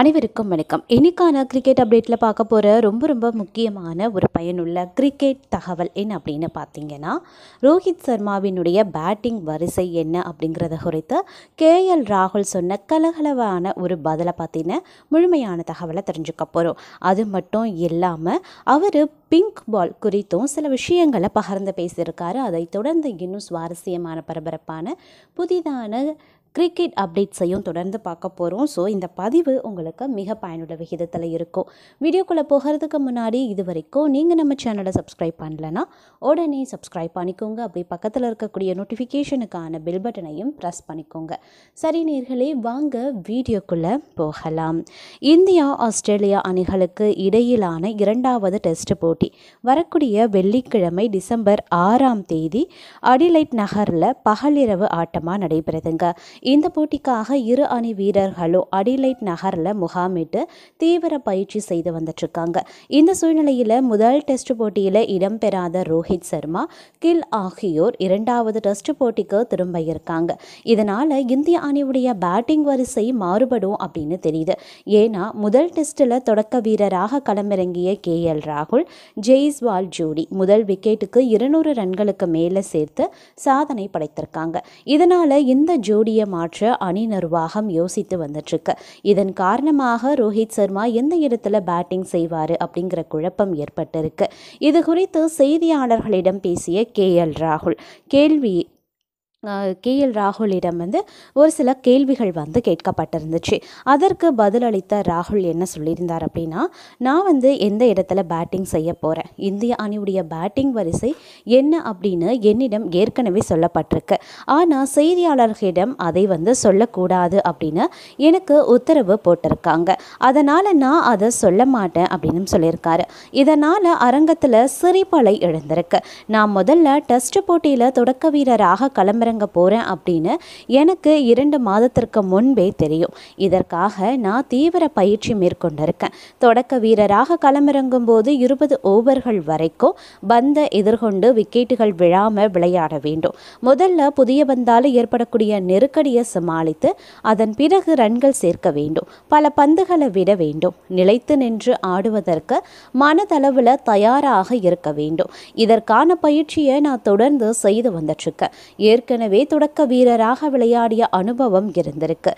அனைவருக்கும் வணக்கம் இன்றைக்கான கிரிக்கெட் அப்டேட்டில் பார்க்க போகிற ரொம்ப ரொம்ப முக்கியமான ஒரு பயனுள்ள கிரிக்கெட் தகவல் என்ன அப்படின்னு பார்த்தீங்கன்னா ரோஹித் சர்மாவினுடைய பேட்டிங் வரிசை என்ன அப்படிங்கிறத குறித்து கேஎல் ராகுல் சொன்ன கலகலவான ஒரு பதிலை பார்த்தீங்கன்னா முழுமையான தகவலை தெரிஞ்சுக்க போகிறோம் அது மட்டும் இல்லாமல் அவர் பிங்க் பால் குறித்தும் சில விஷயங்களை பகிர்ந்து பேசியிருக்காரு அதை தொடர்ந்து இன்னும் சுவாரஸ்யமான பரபரப்பான புதிதான கிரிக்கெட் அப்டேட்ஸையும் தொடர்ந்து பார்க்க போகிறோம் ஸோ இந்த பதிவு உங்களுக்கு மிக பயனுள்ள விகிதத்தில் இருக்கும் வீடியோக்குள்ளே போகிறதுக்கு முன்னாடி இது வரைக்கும் நீங்கள் நம்ம சேனலை சப்ஸ்கிரைப் பண்ணலன்னா உடனே சப்ஸ்கிரைப் பண்ணிக்கோங்க அப்படி பக்கத்தில் இருக்கக்கூடிய நோட்டிஃபிகேஷனுக்கான பெல் பட்டனையும் ப்ரெஸ் பண்ணிக்கோங்க சரி நேர்களே வாங்க வீடியோக்குள்ளே போகலாம் இந்தியா ஆஸ்திரேலியா அணிகளுக்கு இடையிலான இரண்டாவது டெஸ்ட் போட்டி வரக்கூடிய வெள்ளிக்கிழமை டிசம்பர் ஆறாம் தேதி அடிலைட் நகரில் பகலிரவு ஆட்டமாக நடைபெறுதுங்க இந்த போட்டிக்காக இரு அணி வீரர்களும் அடிலைட் நகரில் முகாமிட்டு தீவிர பயிற்சி செய்து வந்துட்டுருக்காங்க இந்த சூழ்நிலையில் முதல் டெஸ்ட் போட்டியில் இடம்பெறாத ரோஹித் சர்மா கில் ஆகியோர் இரண்டாவது டெஸ்ட் போட்டிக்கு திரும்ப இருக்காங்க இதனால் இந்திய அணியுடைய பேட்டிங் வரிசை மாறுபடும் அப்படின்னு தெரியுது ஏன்னா முதல் டெஸ்ட்டில் தொடக்க வீரராக களமிறங்கிய கே எல் ராகுல் ஜெய்ஸ்வால் ஜோடி முதல் விக்கெட்டுக்கு இருநூறு ரன்களுக்கு மேலே சேர்த்து சாதனை படைத்திருக்காங்க இதனால் இந்த ஜோடியை மாற்ற அணி நிர்வாகம் யோசித்து வந்துட்டுருக்கு இதன் காரணமாக ரோஹித் சர்மா எந்த இடத்துல பேட்டிங் செய்வார் அப்படிங்கிற குழப்பம் ஏற்பட்டிருக்கு இது குறித்து செய்தியாளர்களிடம் பேசிய கே எல் ராகுல் கேள்வி கே எல் ராகுலிடம் வந்து ஒரு சில கேள்விகள் வந்து கேட்கப்பட்டிருந்துச்சு அதற்கு பதிலளித்த ராகுல் என்ன சொல்லியிருந்தார் அப்படின்னா நான் வந்து எந்த இடத்துல பேட்டிங் செய்ய போகிறேன் இந்திய அணியுடைய பேட்டிங் வரிசை என்ன அப்படின்னு என்னிடம் ஏற்கனவே சொல்லப்பட்டிருக்கு ஆனால் செய்தியாளர்களிடம் அதை வந்து சொல்லக்கூடாது அப்படின்னு எனக்கு உத்தரவு போட்டிருக்காங்க அதனால் நான் அதை சொல்ல மாட்டேன் அப்படின்னு சொல்லியிருக்காரு இதனால் அரங்கத்தில் சிரிப்பலை எழுந்திருக்கு நான் முதல்ல டெஸ்ட் போட்டியில் தொடக்க வீரராக கிளம்புற களமிறங்க போகிறேன் அப்படின்னு எனக்கு இரண்டு மாதத்திற்கு முன்பே தெரியும் இதற்காக நான் தீவிர பயிற்சி மேற்கொண்டிருக்கேன் தொடக்க வீரராக களமிறங்கும் போது இருபது ஓவர்கள் வரைக்கும் பந்தை எதிர்கொண்டு விக்கெட்டுகள் விழாமல் விளையாட வேண்டும் முதல்ல புதிய பந்தால் ஏற்படக்கூடிய நெருக்கடியை சமாளித்து அதன் பிறகு ரன்கள் சேர்க்க வேண்டும் பல பந்துகளை விட வேண்டும் நிலைத்து நின்று ஆடுவதற்கு மனதளவில் தயாராக இருக்க வேண்டும் இதற்கான பயிற்சியை நான் தொடர்ந்து செய்து வந்துட்டுருக்கேன் ஏற்கனவே ஏற்கனவே தொடக்க வீரராக விளையாடிய அனுபவம் இருந்திருக்கு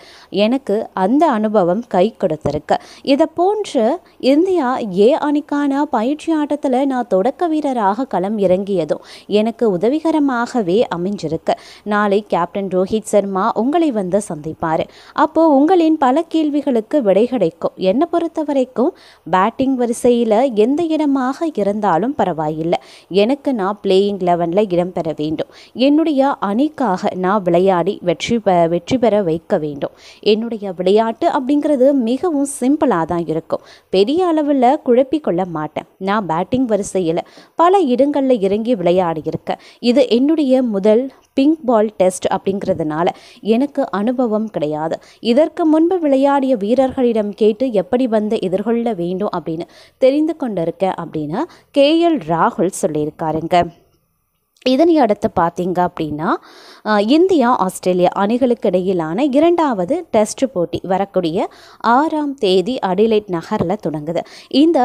எனக்கு அந்த அனுபவம் கை கொடுத்திருக்கு இதை போன்று இந்தியா ஏ அணிக்கான பயிற்சி ஆட்டத்தில் நான் தொடக்க வீரராக களம் இறங்கியதும் எனக்கு உதவிகரமாகவே அமைஞ்சிருக்கு நாளை கேப்டன் ரோஹித் சர்மா உங்களை வந்து சந்திப்பார் அப்போது உங்களின் பல கேள்விகளுக்கு விடை கிடைக்கும் என்னை பொறுத்த வரைக்கும் பேட்டிங் வரிசையில் எந்த இடமாக இருந்தாலும் பரவாயில்லை எனக்கு நான் பிளேயிங் லெவனில் இடம்பெற வேண்டும் என்னுடைய அணி அதுக்காக நான் விளையாடி வெற்றி பெ வெற்றி பெற வைக்க வேண்டும் என்னுடைய விளையாட்டு அப்படிங்கிறது மிகவும் சிம்பிளாக தான் இருக்கும் பெரிய அளவில் குழப்பிக்கொள்ள மாட்டேன் நான் பேட்டிங் வரிசையில் பல இடங்களில் இறங்கி விளையாடி இருக்கேன் இது என்னுடைய முதல் பிங்க் பால் டெஸ்ட் அப்படிங்கிறதுனால எனக்கு அனுபவம் கிடையாது இதற்கு முன்பு விளையாடிய வீரர்களிடம் கேட்டு எப்படி வந்து எதிர்கொள்ள வேண்டும் அப்படின்னு தெரிந்து கொண்டிருக்கேன் அப்படின்னு கே எல் ராகுல் சொல்லியிருக்காருங்க இதனை அடுத்து பார்த்தீங்க அப்படின்னா இந்தியா ஆஸ்திரேலியா அணிகளுக்கு இடையிலான இரண்டாவது டெஸ்ட் போட்டி வரக்கூடிய ஆறாம் தேதி அடிலைட் நகரில் தொடங்குது இந்த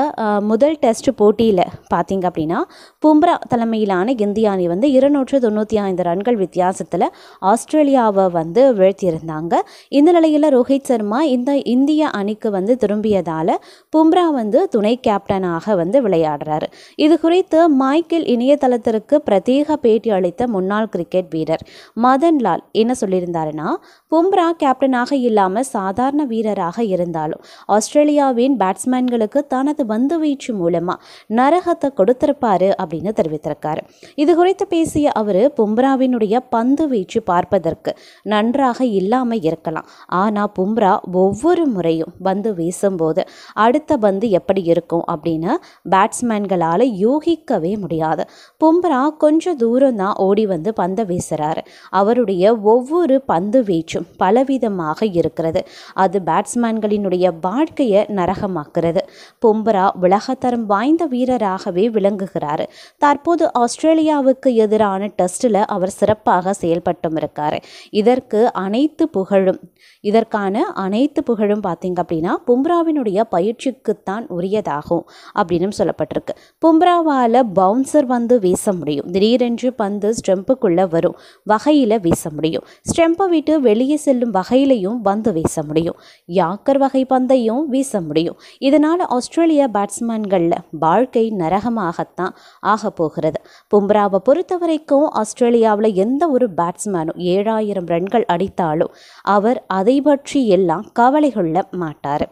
முதல் டெஸ்ட் போட்டியில் பார்த்தீங்க அப்படின்னா பும்ரா தலைமையிலான இந்திய அணி வந்து இருநூற்று தொண்ணூற்றி ஐந்து ரன்கள் வித்தியாசத்தில் ஆஸ்திரேலியாவை வந்து வீழ்த்தியிருந்தாங்க இந்த நிலையில் ரோஹித் சர்மா இந்த இந்திய அணிக்கு வந்து திரும்பியதால் பும்ரா வந்து துணை கேப்டனாக வந்து விளையாடுறாரு இது குறித்து மைக்கேல் இணையதளத்திற்கு பிரத்யேக பேட்டி அளித்த முன்னாள் கிரிக்கெட் வீரர் மதன் லால் என்ன சொல்லியிருந்தாருன்னா பும்ரா கேப்டனாக இல்லாமல் சாதாரண வீரராக இருந்தாலும் ஆஸ்திரேலியாவின் பேட்ஸ்மேன்களுக்கு தனது பந்து வீச்சு மூலமாக நரகத்தை கொடுத்திருப்பாரு அப்படின்னு தெரிவித்திருக்காரு இது குறித்து பேசிய அவர் பும்ராவினுடைய பந்து வீச்சு பார்ப்பதற்கு நன்றாக இல்லாமல் இருக்கலாம் ஆனால் பும்ரா ஒவ்வொரு முறையும் பந்து வீசும்போது அடுத்த பந்து எப்படி இருக்கும் அப்படின்னு பேட்ஸ்மேன்களால் யூகிக்கவே முடியாது பும்ரா கொஞ்சம் தூரம் தான் ஓடி வந்து பந்தை வீசுகிறாரு அவருடைய ஒவ்வொரு பந்து வீச்சும் பலவிதமாக இருக்கிறது அது பேட்ஸ்மேன்களினுடைய வாழ்க்கையை நரகமாக்குறது பும்பரா உலகத்தரம் வாய்ந்த வீரராகவே விளங்குகிறார் தற்போது ஆஸ்திரேலியாவுக்கு எதிரான டெஸ்டில் அவர் சிறப்பாக செயல்பட்டும் இருக்கார் இதற்கு அனைத்து புகழும் இதற்கான அனைத்து புகழும் பார்த்தீங்க அப்படின்னா பும்ராவினுடைய பயிற்சிக்குத்தான் உரியதாகும் அப்படின்னு சொல்லப்பட்டிருக்கு பும்ராவால் பவுன்சர் வந்து வீச முடியும் திடீரென திடீரென்று பந்து ஸ்டெம்புக்குள்ளே வரும் வகையில் வீச முடியும் ஸ்டெம்பை விட்டு வெளியே செல்லும் வகையிலையும் பந்து வீச முடியும் யாக்கர் வகை பந்தையும் வீச முடியும் இதனால் ஆஸ்திரேலியா பேட்ஸ்மேன்களில் வாழ்க்கை நரகமாகத்தான் ஆக போகிறது பும்ராவை பொறுத்த வரைக்கும் ஆஸ்திரேலியாவில் எந்த ஒரு பேட்ஸ்மேனும் ஏழாயிரம் ரன்கள் அடித்தாலும் அவர் அதை பற்றி எல்லாம் கவலை கொள்ள மாட்டார்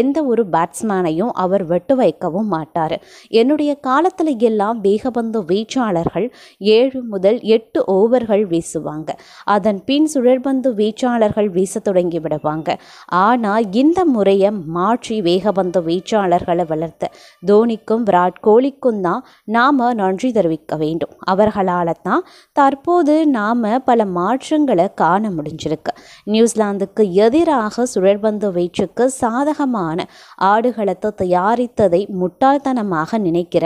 எந்த ஒரு பேட்ஸ்மேனையும் அவர் வெட்டு வைக்கவும் மாட்டார் என்னுடைய காலத்தில் எல்லாம் வேகபந்து வீச்சாளர்கள் ஏழு முதல் எட்டு ஓவர்கள் வீசுவாங்க அதன் பின் சுழற்பந்து வீச்சாளர்கள் வீச தொடங்கி விடுவாங்க ஆனால் இந்த முறையை மாற்றி வேகபந்து வீச்சாளர்களை வளர்த்த தோனிக்கும் விராட் கோலிக்கும் தான் நாம் நன்றி தெரிவிக்க வேண்டும் அவர்களால் தான் தற்போது நாம் பல மாற்றங்களை காண முடிஞ்சிருக்கு நியூசிலாந்துக்கு எதிராக சுழற்பந்து வீச்சுக்கு சாதகமாக வேகமான ஆடுகளத்தை தயாரித்ததை முட்டாள்தனமாக நினைக்கிற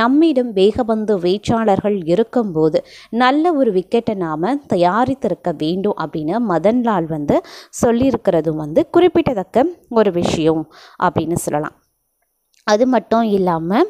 நம்மிடம் வேகபந்து வீச்சாளர்கள் இருக்கும்போது நல்ல ஒரு விக்கெட்டை நாம் தயாரித்திருக்க வேண்டும் அப்படின்னு மதன்லால் வந்து சொல்லியிருக்கிறதும் வந்து குறிப்பிட்டதக்க ஒரு விஷயம் அப்படின்னு சொல்லலாம் அது மட்டும் இல்லாமல்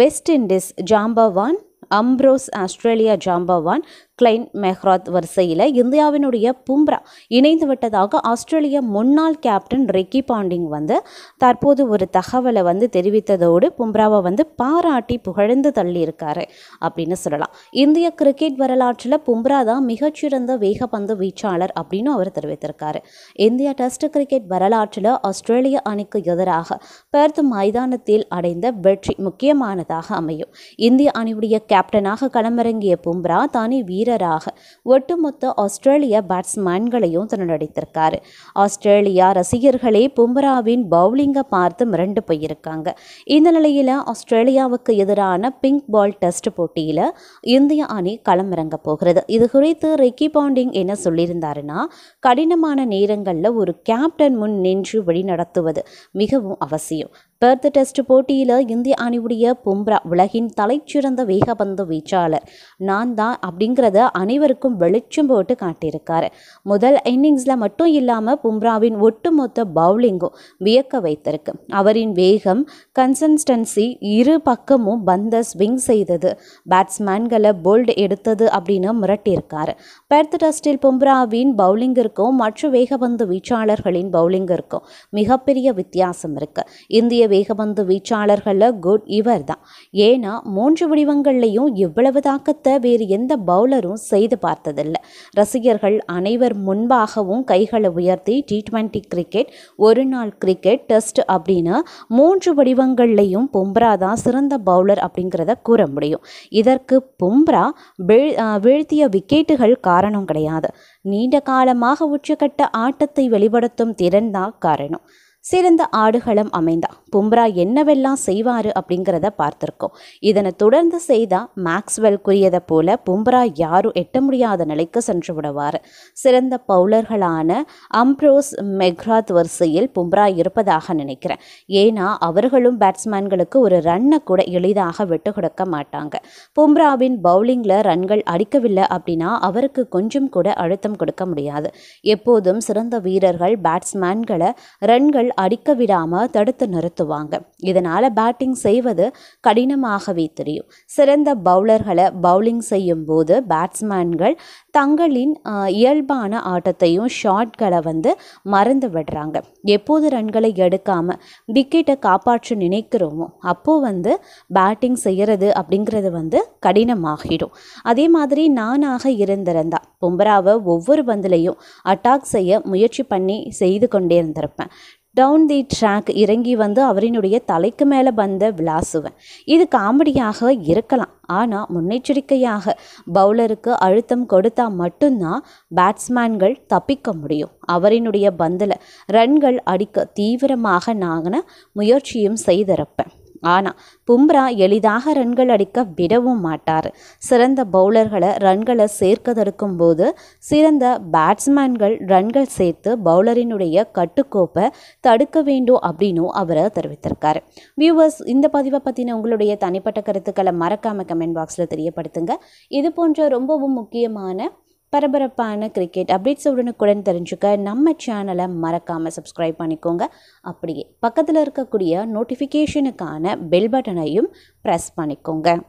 வெஸ்ட் இண்டீஸ் ஜாம்பவான் அம்ப்ரோஸ் ஆஸ்திரேலியா ஜாம்பவான் கிளைன் மெஹ்ராத் வரிசையில் இந்தியாவினுடைய பும்ரா இணைந்து விட்டதாக ஆஸ்திரேலிய முன்னாள் கேப்டன் ரிக்கி பாண்டிங் வந்து தற்போது ஒரு தகவலை வந்து தெரிவித்ததோடு பும்ராவை வந்து பாராட்டி புகழ்ந்து தள்ளியிருக்காரு அப்படின்னு சொல்லலாம் இந்திய கிரிக்கெட் வரலாற்றில் பும்ரா தான் மிகச்சிறந்த வேகப்பந்து வீச்சாளர் அப்படின்னு அவர் தெரிவித்திருக்காரு இந்திய டெஸ்ட் கிரிக்கெட் வரலாற்றில் ஆஸ்திரேலிய அணிக்கு எதிராக பெர்த் மைதானத்தில் அடைந்த வெற்றி முக்கியமானதாக அமையும் இந்திய அணியுடைய கேப்டனாக களமிறங்கிய பும்ரா தானே வீரராக ஒட்டுமொத்த ஆஸ்திரேலிய பேட்ஸ்மேன்களையும் திருநடித்திருக்காரு ஆஸ்திரேலியா ரசிகர்களே பும்ராவின் பவுலிங்கை பார்த்து மிரண்டு போயிருக்காங்க இந்த நிலையில் ஆஸ்திரேலியாவுக்கு எதிரான பிங்க் பால் டெஸ்ட் போட்டியில் இந்திய அணி களமிறங்க போகிறது இது குறித்து ரிக்கி பாண்டிங் என்ன சொல்லியிருந்தாருன்னா கடினமான நேரங்களில் ஒரு கேப்டன் முன் நின்று வழிநடத்துவது மிகவும் அவசியம் பெர்த் டெஸ்ட் போட்டியில் இந்திய அணியுடைய பும்ரா உலகின் தலைச்சிறந்த வேகபந்து வீச்சாளர் நான் தான் அப்படிங்கிறத அனைவருக்கும் வெளிச்சம் போட்டு காட்டியிருக்காரு முதல் இன்னிங்ஸில் மட்டும் இல்லாமல் பும்ராவின் ஒட்டுமொத்த பவுலிங்கும் வியக்க வைத்திருக்கு அவரின் வேகம் கன்சன்ஸ்டன்சி இரு பக்கமும் பந்த ஸ்விங் செய்தது பேட்ஸ்மேன்களை போல்டு எடுத்தது அப்படின்னு மிரட்டியிருக்காரு பெர்த் டெஸ்டில் பும்ராவின் பவுலிங்கிற்கும் மற்ற வேகபந்து வீச்சாளர்களின் பவுலிங்கிற்கும் மிகப்பெரிய வித்தியாசம் இருக்குது இந்திய வேகபந்து வீச்சாளர்களில் குட் இவர் தான் ஏன்னா மூன்று வடிவங்கள்லையும் இவ்வளவு தாக்கத்தை வேறு எந்த பவுலரும் செய்து பார்த்ததில்லை ரசிகர்கள் அனைவர் முன்பாகவும் கைகளை உயர்த்தி டி ட்வெண்ட்டி கிரிக்கெட் ஒரு நாள் கிரிக்கெட் டெஸ்ட் அப்படின்னு மூன்று வடிவங்கள்லையும் பும்ரா தான் சிறந்த பவுலர் அப்படிங்கிறத கூற முடியும் இதற்கு பும்ரா வீழ்த்திய விக்கெட்டுகள் காரணம் கிடையாது நீண்ட காலமாக உச்சக்கட்ட ஆட்டத்தை வெளிப்படுத்தும் திறன்தான் காரணம் சிறந்த ஆடுகளம் அமைந்தா பும்ரா என்னவெல்லாம் செய்வார் அப்படிங்கிறத பார்த்துருக்கோம் இதனை தொடர்ந்து செய்தால் மேக்ஸ்வெல் கூறியதை போல பும்ரா யாரும் எட்ட முடியாத நிலைக்கு சென்று விடுவார் சிறந்த பவுலர்களான அம்ப்ரோஸ் மெக்ராத் வரிசையில் பும்ரா இருப்பதாக நினைக்கிறேன் ஏன்னா அவர்களும் பேட்ஸ்மேன்களுக்கு ஒரு ரன்னை கூட எளிதாக விட்டு கொடுக்க மாட்டாங்க பும்ராவின் பவுலிங்கில் ரன்கள் அடிக்கவில்லை அப்படின்னா அவருக்கு கொஞ்சம் கூட அழுத்தம் கொடுக்க முடியாது எப்போதும் சிறந்த வீரர்கள் பேட்ஸ்மேன்களை ரன்கள் அடிக்க விடாமல் தடுத்து நிறுத்துவாங்க இதனால் பேட்டிங் செய்வது கடினமாகவே தெரியும் சிறந்த பவுலர்களை பவுலிங் செய்யும் போது பேட்ஸ்மேன்கள் தங்களின் இயல்பான ஆட்டத்தையும் ஷாட்களை வந்து மறந்து விடுறாங்க எப்போது ரன்களை எடுக்காமல் விக்கெட்டை காப்பாற்ற நினைக்கிறோமோ அப்போது வந்து பேட்டிங் செய்கிறது அப்படிங்கிறது வந்து கடினமாகிடும் அதே மாதிரி நானாக இருந்திருந்தா பும்பராவை ஒவ்வொரு பந்துலையும் அட்டாக் செய்ய முயற்சி பண்ணி செய்து கொண்டே இருந்திருப்பேன் டவுன் தி ட்ராக் இறங்கி வந்து அவரினுடைய தலைக்கு மேலே வந்த விளாசுவேன் இது காமெடியாக இருக்கலாம் ஆனால் முன்னெச்சரிக்கையாக பவுலருக்கு அழுத்தம் கொடுத்தா மட்டும்தான் பேட்ஸ்மேன்கள் தப்பிக்க முடியும் அவரினுடைய பந்தில் ரன்கள் அடிக்க தீவிரமாக நான் முயற்சியும் செய்திருப்பேன் ஆனால் பும்ரா எளிதாக ரன்கள் அடிக்க விடவும் மாட்டார் சிறந்த பவுலர்களை ரன்களை சேர்க்க போது சிறந்த பேட்ஸ்மேன்கள் ரன்கள் சேர்த்து பவுலரினுடைய கட்டுக்கோப்பை தடுக்க வேண்டும் அப்படின்னும் அவரை தெரிவித்திருக்காரு வியூவர்ஸ் இந்த பதிவை பற்றின உங்களுடைய தனிப்பட்ட கருத்துக்களை மறக்காம கமெண்ட் பாக்ஸில் தெரியப்படுத்துங்க இது போன்ற ரொம்பவும் முக்கியமான பரபரப்பான கிரிக்கெட் அப்டேட்ஸ் உடனுக்குடன் தெரிஞ்சுக்க நம்ம சேனலை மறக்காமல் சப்ஸ்கிரைப் பண்ணிக்கோங்க அப்படியே பக்கத்தில் இருக்கக்கூடிய நோட்டிஃபிகேஷனுக்கான பெல் பட்டனையும் ப்ரெஸ் பண்ணிக்கோங்க